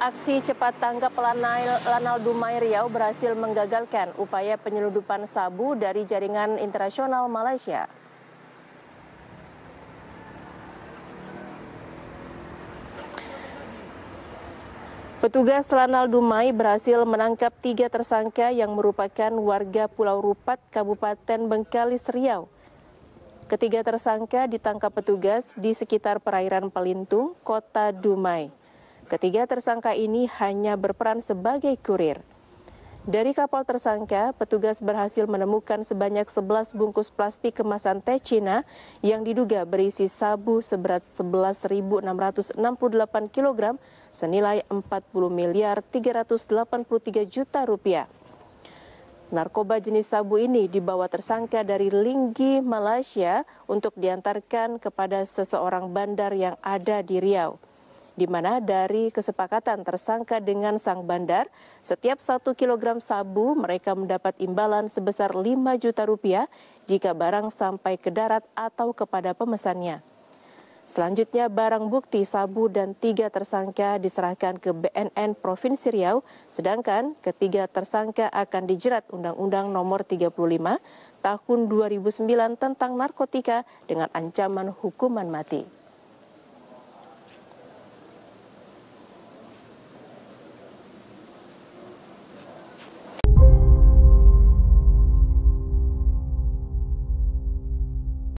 Aksi cepat tangkap Lanal, Lanal Dumai Riau berhasil menggagalkan upaya penyeludupan sabu dari jaringan internasional Malaysia. Petugas Lanal Dumai berhasil menangkap tiga tersangka yang merupakan warga Pulau Rupat, Kabupaten Bengkalis, Riau. Ketiga tersangka ditangkap petugas di sekitar perairan Pelintung, kota Dumai. Ketiga tersangka ini hanya berperan sebagai kurir. Dari kapal tersangka, petugas berhasil menemukan sebanyak 11 bungkus plastik kemasan teh Cina yang diduga berisi sabu seberat 11.668 kg senilai 40 miliar 383 juta rupiah. Narkoba jenis sabu ini dibawa tersangka dari Linggi, Malaysia untuk diantarkan kepada seseorang bandar yang ada di Riau di mana dari kesepakatan tersangka dengan sang bandar, setiap 1 kilogram sabu mereka mendapat imbalan sebesar 5 juta rupiah jika barang sampai ke darat atau kepada pemesannya. Selanjutnya barang bukti sabu dan tiga tersangka diserahkan ke BNN Provinsi Riau, sedangkan ketiga tersangka akan dijerat Undang-Undang Nomor 35 Tahun 2009 tentang narkotika dengan ancaman hukuman mati.